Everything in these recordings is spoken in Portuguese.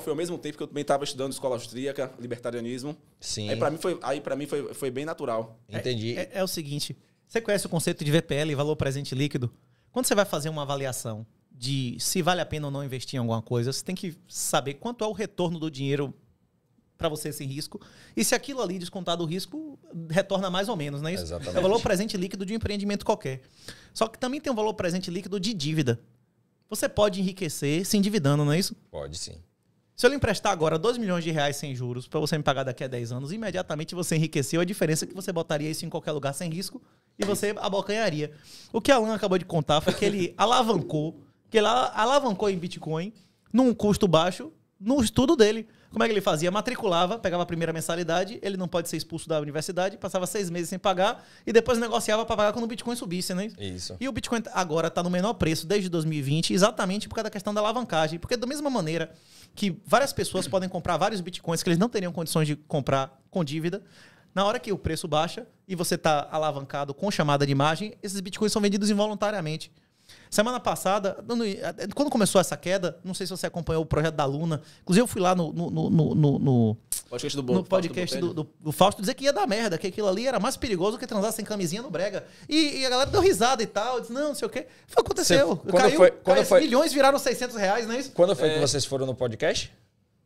foi ao mesmo tempo que eu também estava estudando escola austríaca, libertarianismo. Sim. Aí para mim foi, aí para mim foi, foi bem natural. Entendi. É, é, é, o seguinte, você conhece o conceito de VPL, valor presente líquido? Quando você vai fazer uma avaliação de se vale a pena ou não investir em alguma coisa, você tem que saber quanto é o retorno do dinheiro para você sem risco e se aquilo ali descontado o risco retorna mais ou menos, não é isso? Exatamente. É o valor presente líquido de um empreendimento qualquer. Só que também tem um valor presente líquido de dívida. Você pode enriquecer se endividando, não é isso? Pode sim. Se eu lhe emprestar agora 2 milhões de reais sem juros para você me pagar daqui a 10 anos, imediatamente você enriqueceu. A diferença é que você botaria isso em qualquer lugar sem risco e você abocanharia. O que a Alan acabou de contar foi que ele alavancou, que ele alavancou em Bitcoin num custo baixo no estudo dele. Como é que ele fazia? Matriculava, pegava a primeira mensalidade, ele não pode ser expulso da universidade, passava seis meses sem pagar e depois negociava para pagar quando o Bitcoin subisse, né? Isso. E o Bitcoin agora está no menor preço desde 2020, exatamente por causa da questão da alavancagem. Porque da mesma maneira que várias pessoas podem comprar vários Bitcoins que eles não teriam condições de comprar com dívida, na hora que o preço baixa e você está alavancado com chamada de imagem, esses bitcoins são vendidos involuntariamente. Semana passada, é, quando começou essa queda, não sei se você acompanhou o projeto da Luna. Inclusive, eu fui lá no, no, no, no, no podcast, do, Bo, no podcast do, do, do, Fausto dizer que ia dar merda, que aquilo ali era mais perigoso que transar sem camisinha no Brega. E, e a galera deu risada e tal, disse, não, não sei o quê. Foi, aconteceu. Você, quando caiu, foi, quando caiu, foi, milhões viraram 600 reais, não é isso? Quando foi é... que vocês foram no podcast?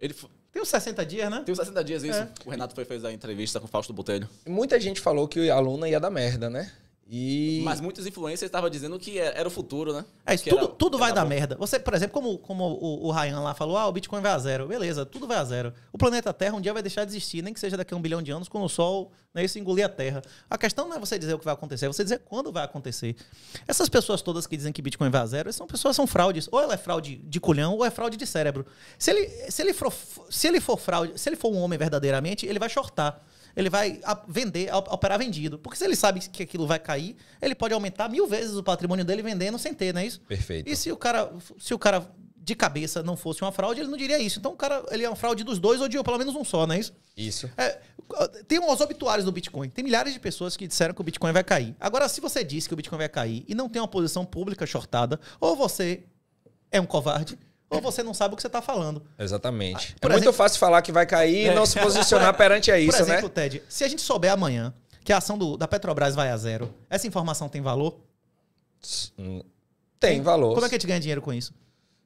Ele foi... Tem uns 60 dias, né? Tem uns 60 dias, isso. É. O Renato foi, fez a entrevista com o Fausto Botelho. Muita gente falou que a Luna ia dar merda, né? E... Mas muitos influencers estavam dizendo que é, era o futuro, né? É isso, que tudo, era, tudo vai dar bom. merda. Você, por exemplo, como, como o, o Ryan lá falou, ah, o Bitcoin vai a zero. Beleza, tudo vai a zero. O planeta Terra um dia vai deixar de existir, nem que seja daqui a um bilhão de anos, quando o Sol, né, isso engolir a Terra. A questão não é você dizer o que vai acontecer, é você dizer quando vai acontecer. Essas pessoas todas que dizem que Bitcoin vai a zero, são pessoas são fraudes. Ou ela é fraude de culhão, ou é fraude de cérebro. Se ele, se ele, for, se ele for fraude, se ele for um homem verdadeiramente, ele vai shortar ele vai vender, operar vendido. Porque se ele sabe que aquilo vai cair, ele pode aumentar mil vezes o patrimônio dele vendendo sem ter, não é isso? Perfeito. E se o cara, se o cara de cabeça não fosse uma fraude, ele não diria isso. Então o cara, ele é uma fraude dos dois ou de pelo menos um só, não é isso? Isso. É, tem os obituários do Bitcoin. Tem milhares de pessoas que disseram que o Bitcoin vai cair. Agora, se você disse que o Bitcoin vai cair e não tem uma posição pública shortada, ou você é um covarde, ou você não sabe o que você está falando. Exatamente. Ah, é por é exemplo, muito fácil falar que vai cair e é. não se posicionar perante a isso, Por né? exemplo, né? Ted, se a gente souber amanhã que a ação do, da Petrobras vai a zero, essa informação tem valor? Hum, tem, tem valor. Como é que a gente ganha dinheiro com isso?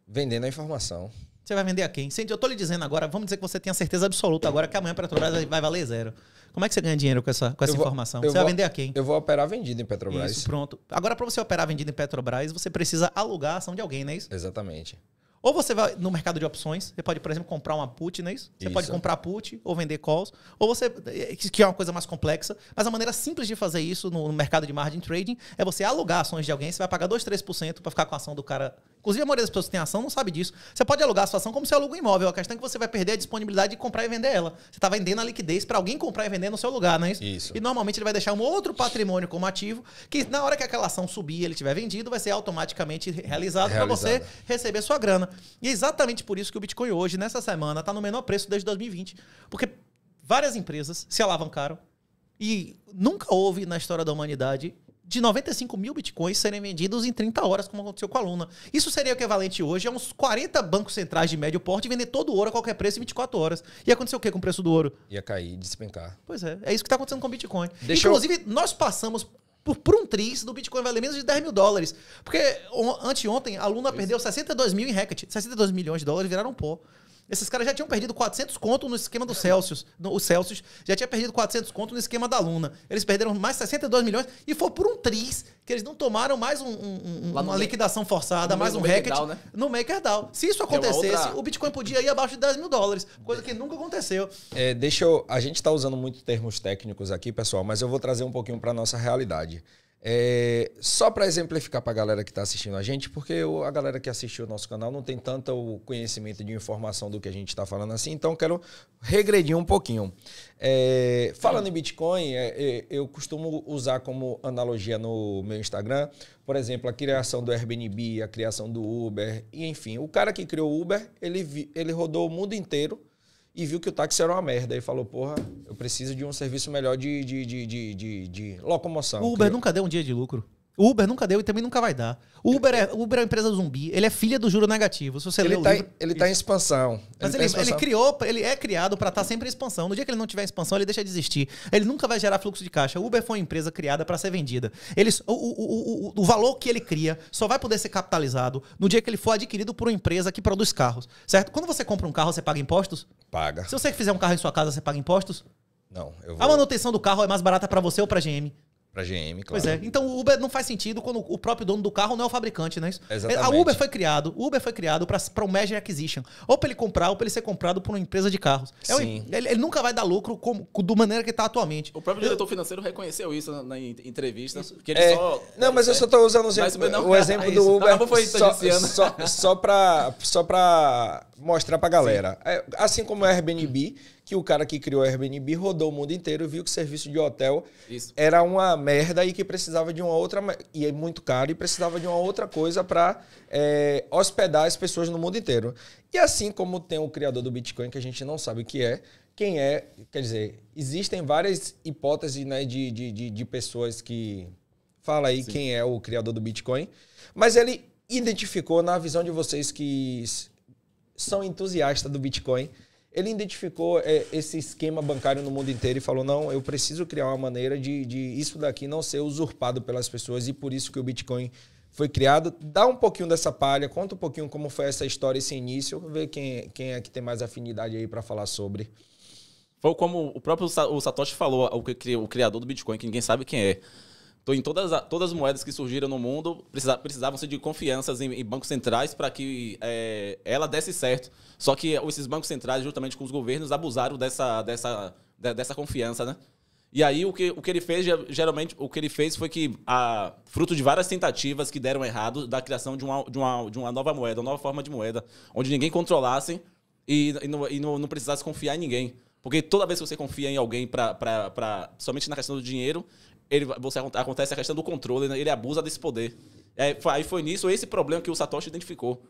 Vendendo a informação. Você vai vender a quem? Eu estou lhe dizendo agora, vamos dizer que você tem a certeza absoluta agora que amanhã a Petrobras vai valer zero. Como é que você ganha dinheiro com essa, com essa vou, informação? Você vou, vai vender a quem? Eu vou operar vendido em Petrobras. Isso, pronto. Agora, para você operar vendido em Petrobras, você precisa alugar a ação de alguém, não é isso? Exatamente. Ou você vai no mercado de opções, você pode, por exemplo, comprar uma put, não é isso? Você isso. pode comprar put ou vender calls, ou você, eh, que é uma coisa mais complexa, mas a maneira simples de fazer isso no mercado de margin trading é você alugar ações de alguém, você vai pagar 2, 3% para ficar com a ação do cara Inclusive, a maioria das pessoas que tem ação não sabe disso. Você pode alugar a sua ação como se aluga um imóvel. A questão é que você vai perder a disponibilidade de comprar e vender ela. Você está vendendo a liquidez para alguém comprar e vender no seu lugar, não é isso? isso? E normalmente ele vai deixar um outro patrimônio como ativo, que na hora que aquela ação subir e ele tiver vendido, vai ser automaticamente realizado para você receber sua grana. E é exatamente por isso que o Bitcoin hoje, nessa semana, está no menor preço desde 2020. Porque várias empresas se alavancaram, e nunca houve na história da humanidade de 95 mil bitcoins serem vendidos em 30 horas, como aconteceu com a Luna. Isso seria o equivalente hoje a uns 40 bancos centrais de médio porte vender todo o ouro a qualquer preço em 24 horas. Ia acontecer o quê com o preço do ouro? Ia cair, despencar. Pois é, é isso que está acontecendo com o Bitcoin. Deixa Inclusive, eu... nós passamos por, por, um triz do Bitcoin valer menos de 10 mil dólares. Porque anteontem a Luna pois. É. perdeu 62 mil em Hackett. 62 milhões de dólares viraram pó. Esses caras já tinham perdido 400 conto no esquema do Celsius. o Celsius já tinha perdido 400 conto no esquema da Luna. Eles perderam mais 62 milhões e foi por um tris que eles não tomaram mais um, um, uma liquidação forçada, mais um hacket né? no MakerDAO. Se isso é acontecesse, outra... o Bitcoin podia ir abaixo de 10 mil dólares, coisa que nunca aconteceu. É, deixa eu... A gente está usando muito termos técnicos aqui, pessoal, mas eu vou trazer um pouquinho para nossa realidade. É, só para exemplificar para a galera que está assistindo a gente, porque eu, a galera que assistiu o nosso canal não tem tanto o conhecimento de informação do que a gente está falando assim, então quero regredir um pouquinho. É, falando em Bitcoin, é, é, eu costumo usar como analogia no meu Instagram, por exemplo, a criação do Airbnb, a criação do Uber, e enfim, o cara que criou o Uber, ele, ele rodou o mundo inteiro e viu que o táxi era uma merda. E falou, porra, eu preciso de um serviço melhor de, de, de, de, de, de locomoção. O Uber Criou. nunca deu um dia de lucro. O Uber nunca deu e também nunca vai dar. O Uber é, Uber é uma empresa zumbi. Ele é filha do juro negativo. Se você ele lê tá livro, ele está em expansão. Mas tá ele, ele, expansão. ele, criou, ele é criado para estar tá sempre em expansão. No dia que ele não tiver expansão, ele deixa de existir. Ele nunca vai gerar fluxo de caixa. O Uber foi uma empresa criada para ser vendida. Eles, o, o, o, o, valor que ele cria só vai poder ser capitalizado no dia que ele for adquirido por uma empresa que produz carros, certo? Quando você compra um carro, você paga impostos? Paga. Se você fizer um carro em sua casa, você paga impostos? Não. Vou... A manutenção do carro é mais barata para você ou para a GM? Pra GM, claro. Pois é. Então o Uber não faz sentido quando o próprio dono do carro não é o fabricante, né isso? Exatamente. A Uber foi criado, o Uber foi criado para um merger acquisition. Ou para ele comprar, ou para ele ser comprado por uma empresa de carros. É Sim. É, ele, ele, nunca vai dar lucro como, do maneira que está atualmente. O próprio diretor eu, financeiro reconheceu isso na, na entrevista. Isso. Que ele é, só, não, mas eu só estou usando o, mas, não, o é exemplo do Uber. Não, não foi só, só, só para mostrar pra galera. É, assim como o Airbnb, que o cara que criou o Airbnb rodou o mundo inteiro, e viu que o serviço de hotel Isso. era uma merda e que precisava de uma outra. E é muito caro e precisava de uma outra coisa para é, hospedar as pessoas no mundo inteiro. E assim como tem o criador do Bitcoin, que a gente não sabe o que é, quem é. Quer dizer, existem várias hipóteses né, de, de, de, de pessoas que. Fala aí Sim. quem é o criador do Bitcoin. Mas ele identificou na visão de vocês que são entusiastas do Bitcoin. Ele identificou é, esse esquema bancário no mundo inteiro e falou: não, eu preciso criar uma maneira de, de isso daqui não ser usurpado pelas pessoas e por isso que o Bitcoin foi criado. Dá um pouquinho dessa palha, conta um pouquinho como foi essa história, esse início, ver quem, quem é que tem mais afinidade aí para falar sobre. Foi como o próprio Satoshi falou, o criador do Bitcoin, que ninguém sabe quem é. Então, em todas, todas as moedas que surgiram no mundo, precisa, precisavam ser de confianças em, em bancos centrais para que é, ela desse certo. Só que esses bancos centrais, juntamente com os governos, abusaram dessa, dessa, dessa confiança, né? E aí o que, o que ele fez, geralmente, o que ele fez foi que, a, fruto de várias tentativas que deram errado, da criação de uma, de uma, de uma nova moeda, uma nova forma de moeda, onde ninguém controlasse e, e, não, e não, não precisasse confiar em ninguém. Porque toda vez que você confia em alguém, pra, pra, pra, somente na questão do dinheiro, ele, você, acontece a questão do controle, né? ele abusa desse poder. É, aí foi nisso esse problema que o Satoshi identificou.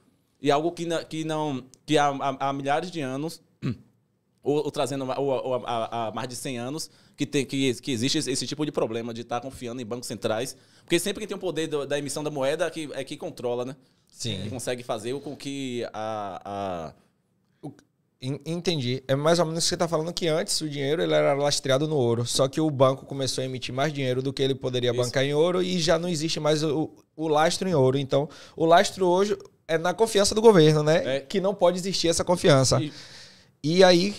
E algo que, que não. que há, há, há, milhares de anos, ou, ou trazendo ou, ou, há, há, mais de 100 anos, que, tem, que, que existe esse tipo de problema de estar confiando em bancos centrais. Porque sempre que tem o poder do, da emissão da moeda, que, é que controla, né? Sim. E consegue fazer com que a, a Entendi. É mais ou menos o que você está falando que antes o dinheiro ele era lastreado no ouro. Só que o banco começou a emitir mais dinheiro do que ele poderia Isso. bancar em ouro e já não existe mais o, o lastro em ouro. Então, o lastro hoje é na confiança do governo, né? É. Que não pode existir essa confiança. E, e aí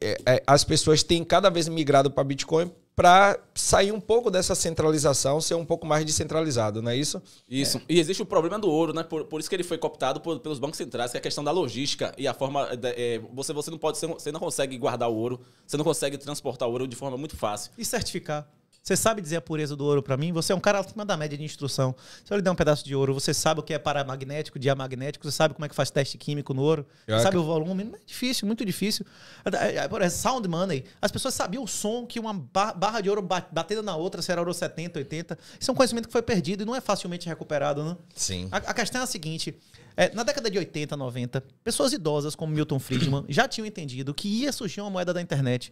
é, é, as pessoas têm cada vez migrado para Bitcoin para sair um pouco dessa centralização, ser um pouco mais descentralizado, não é isso? Isso. É. E existe o problema do ouro, né? Por, por isso que ele foi cooptado por, pelos bancos centrais, que é a questão da logística e a forma. De, é, você, você não pode, você não consegue guardar o ouro, você não consegue transportar o ouro de forma muito fácil. E certificar. Você sabe dizer a pureza do ouro para mim? Você é um cara acima da média de instrução. Se eu lhe der um pedaço de ouro, você sabe o que é paramagnético, diamagnético, você sabe como é que faz teste químico no ouro, você sabe o volume. Não é difícil, muito difícil. É, é, por exemplo, sound money. As pessoas sabiam o som que uma barra de ouro batendo na outra, se era ouro 70, 80. Isso é um conhecimento que foi perdido e não é facilmente recuperado, né? Sim. A, a questão é a seguinte. É, na década de 80, 90, pessoas idosas como Milton Friedman já tinham entendido que ia surgir uma moeda da internet.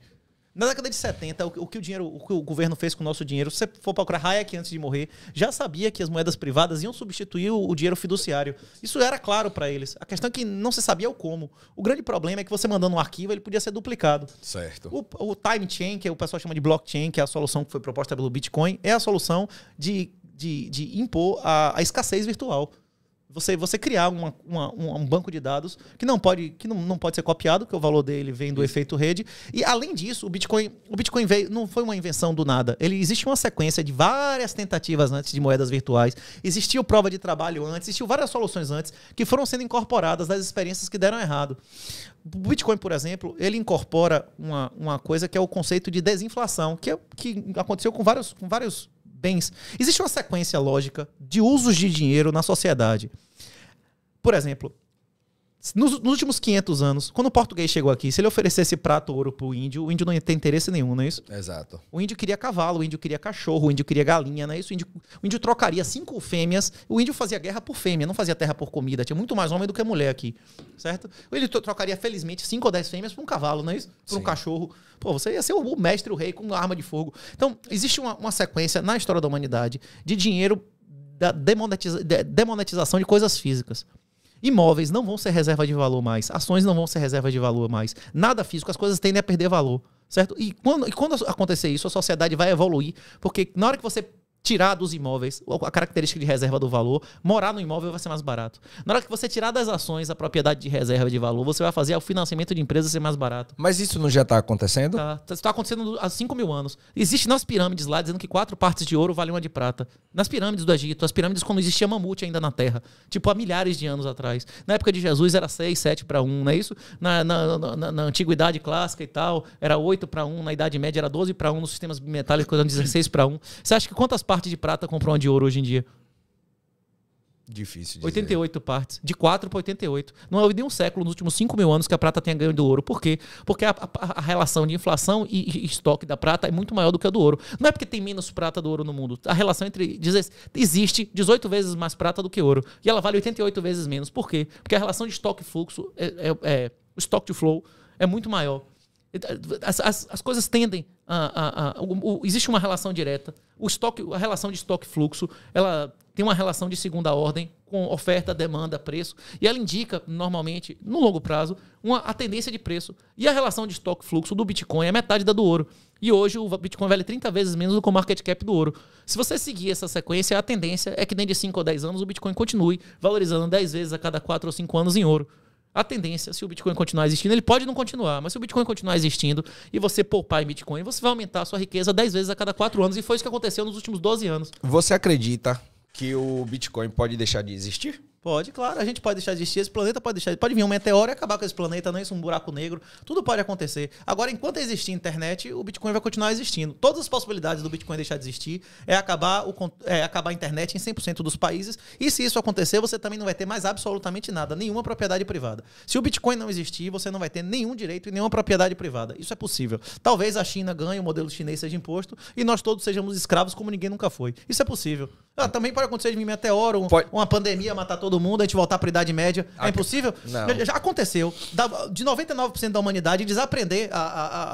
Na década de 70, o, o que o dinheiro, o que o governo fez com o nosso dinheiro, se você for procurar Hayek antes de morrer, já sabia que as moedas privadas iam substituir o, o dinheiro fiduciário. Isso era claro para eles. A questão é que não se sabia o como. O grande problema é que você mandando um arquivo, ele podia ser duplicado. Certo. O, o time chain, que o pessoal chama de blockchain, que é a solução que foi proposta pelo Bitcoin, é a solução de, de, de impor a, a escassez virtual você, você criar uma, uma, um banco de dados que não pode, que não, não pode ser copiado, porque o valor dele vem do Isso. efeito rede. E além disso, o Bitcoin, o Bitcoin veio, não foi uma invenção do nada. Ele existe uma sequência de várias tentativas antes de moedas virtuais. Existiu prova de trabalho antes, existiu várias soluções antes que foram sendo incorporadas das experiências que deram errado. O Bitcoin, por exemplo, ele incorpora uma, uma coisa que é o conceito de desinflação, que, é, que aconteceu com vários, com vários bens. Existe uma sequência lógica de usos de dinheiro na sociedade. Por exemplo, nos, nos, últimos 500 anos, quando o português chegou aqui, se ele oferecesse prato ouro pro índio, o índio não ia ter interesse nenhum, não é isso? Exato. O índio queria cavalo, o índio queria cachorro, o índio queria galinha, não é isso? O índio, o índio trocaria cinco fêmeas. O índio fazia guerra por fêmea, não fazia terra por comida. Tinha muito mais homem do que mulher aqui, certo? Ele trocaria, felizmente, cinco ou dez fêmeas por um cavalo, não é isso? Por Sim. um cachorro. Pô, você ia ser o mestre, o rei com arma de fogo. Então, existe uma, uma sequência na história da humanidade de dinheiro da demonetiza, de, demonetização de coisas físicas. Imóveis não vão ser reserva de valor mais, ações não vão ser reserva de valor mais, nada físico, as coisas tendem a perder valor, certo? E quando, e quando acontecer isso, a sociedade vai evoluir, porque na hora que você tirar dos imóveis, a característica de reserva do valor, morar no imóvel vai ser mais barato. Na hora que você tirar das ações a propriedade de reserva de valor, você vai fazer o financiamento de empresas ser mais barato. Mas isso não já está acontecendo? Tá. Está tá acontecendo há 5 mil anos. Existe nas pirâmides lá dizendo que quatro partes de ouro valem uma de prata. Nas pirâmides do Egito, as pirâmides quando existia mamute ainda na Terra, tipo há milhares de anos atrás. Na época de Jesus era 6, 7 para 1, não é isso? Na, na, na, na antiguidade clássica e tal, era 8 para 1, na Idade Média era 12 para 1, nos sistemas metálicos eram 16 para 1. Você acha que quantas partes parte de prata comprou uma de ouro hoje em dia? Difícil dizer. 88 partes. De 4 para 88. Não é de um século nos últimos 5 mil anos que a prata tenha ganho do ouro. Por quê? Porque a, a, a relação de inflação e, e, estoque da prata é muito maior do que a do ouro. Não é porque tem menos prata do ouro no mundo. A relação entre. Existe 18 vezes mais prata do que ouro. E ela vale 88 vezes menos. Por quê? Porque a relação de estoque e fluxo, é, é, é o estoque de flow, é muito maior. Então, as, as, as coisas tendem a. a, a o, o, existe uma relação direta. O estoque, a relação de estoque-fluxo, ela tem uma relação de segunda ordem com oferta, demanda, preço. E ela indica, normalmente, no longo prazo, uma, a tendência de preço. E a relação de estoque-fluxo do Bitcoin é metade da do ouro. E hoje o Bitcoin vale 30 vezes menos do que o market cap do ouro. Se você seguir essa sequência, a tendência é que dentro de 5 ou 10 anos o Bitcoin continue valorizando 10 vezes a cada 4 ou 5 anos em ouro. A tendência, se o Bitcoin continuar existindo, ele pode não continuar, mas se o Bitcoin continuar existindo e você poupar em Bitcoin, você vai aumentar a sua riqueza 10 vezes a cada 4 anos. E foi isso que aconteceu nos últimos 12 anos. Você acredita que o Bitcoin pode deixar de existir? Pode, claro. A gente pode deixar de existir, esse planeta pode deixar. Pode vir um meteoro e acabar com esse planeta, não é isso? Um buraco negro. Tudo pode acontecer. Agora, enquanto existir internet, o Bitcoin vai continuar existindo. Todas as possibilidades do Bitcoin deixar de existir é acabar, o, é acabar a internet em 100% dos países. E se isso acontecer, você também não vai ter mais absolutamente nada, nenhuma propriedade privada. Se o Bitcoin não existir, você não vai ter nenhum direito e nenhuma propriedade privada. Isso é possível. Talvez a China ganhe, o modelo chinês seja imposto e nós todos sejamos escravos como ninguém nunca foi. Isso é possível. Ah, também pode acontecer de mim meteoro, um, pode... uma pandemia matar todo mundo, a gente voltar para a Idade Média. É ah, impossível? Não. Já, já aconteceu. de 99% da humanidade desaprender a, a,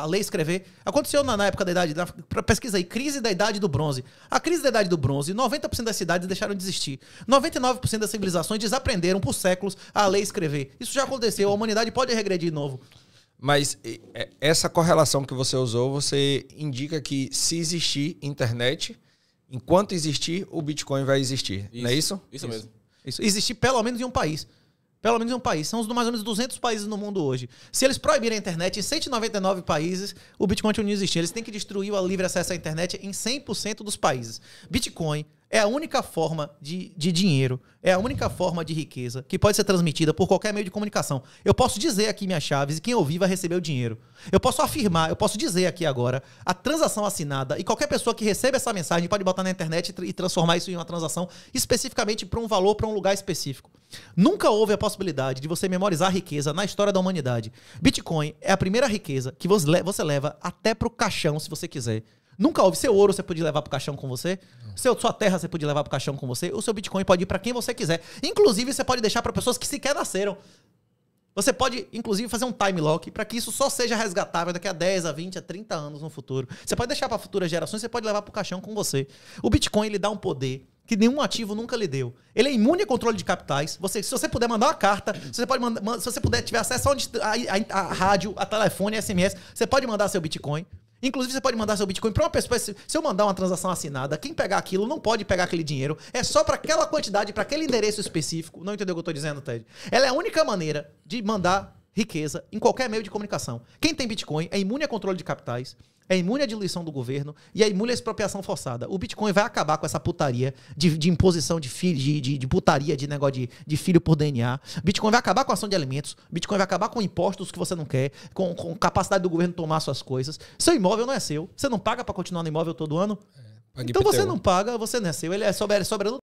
a, a, lei escrever. Aconteceu na, na época da Idade. Na, pesquisa aí, crise da Idade do Bronze. A crise da Idade do Bronze, 90% das cidades deixaram de existir. 99% das civilizações desaprenderam por séculos a lei escrever. Isso já aconteceu. A humanidade pode regredir de novo. Mas é, essa correlação que você usou, você indica que se existir internet, Enquanto existir, o Bitcoin vai existir. Isso, não é isso? Isso, isso. mesmo. Isso. Existir pelo menos em um país. Pelo menos em um país. São os mais ou menos 200 países no mundo hoje. Se eles proibirem a internet em 199 países, o Bitcoin não existir. Eles têm que destruir o livre acesso à internet em 100% dos países. Bitcoin, é a única forma de, de dinheiro, é a única forma de riqueza que pode ser transmitida por qualquer meio de comunicação. Eu posso dizer aqui minhas chaves e quem ouvir vai receber o dinheiro. Eu posso afirmar, eu posso dizer aqui agora, a transação assinada e qualquer pessoa que receba essa mensagem pode botar na internet e transformar isso em uma transação especificamente para um valor, para um lugar específico. Nunca houve a possibilidade de você memorizar riqueza na história da humanidade. Bitcoin é a primeira riqueza que você leva até para o caixão se você quiser. Nunca houve. Seu ouro você podia levar pro caixão com você. Seu, sua terra você podia levar pro caixão com você. O seu Bitcoin pode ir para quem você quiser. Inclusive, você pode deixar para pessoas que sequer nasceram. Você pode, inclusive, fazer um time lock para que isso só seja resgatável daqui a 10, a 20, a 30 anos no futuro. Você pode deixar para futuras gerações, você pode levar para o caixão com você. O Bitcoin ele dá um poder que nenhum ativo nunca lhe deu. Ele é imune a controle de capitais. Você, se você puder mandar uma carta, se você pode mandar, se você puder tiver acesso a, a, a, a rádio, a telefone, a SMS, você pode mandar seu Bitcoin. Inclusive, você pode mandar seu Bitcoin para uma pessoa. Se eu mandar uma transação assinada, quem pegar aquilo não pode pegar aquele dinheiro. É só para aquela quantidade, para aquele endereço específico. Não entendeu o que eu estou dizendo, Ted? Ela é a única maneira de mandar riqueza em qualquer meio de comunicação. Quem tem Bitcoin é imune a controle de capitais, é imune à diluição do governo e é imune à expropriação forçada. O Bitcoin vai acabar com essa putaria de, de imposição de, filho, de, de, de, putaria, de negócio de, de filho por DNA. Bitcoin vai acabar com a ação de alimentos. Bitcoin vai acabar com impostos que você não quer, com, com capacidade do governo tomar suas coisas. Seu imóvel não é seu. Você não paga para continuar no imóvel todo ano? É, então IPTU. você não paga, você não é seu. Ele é soberano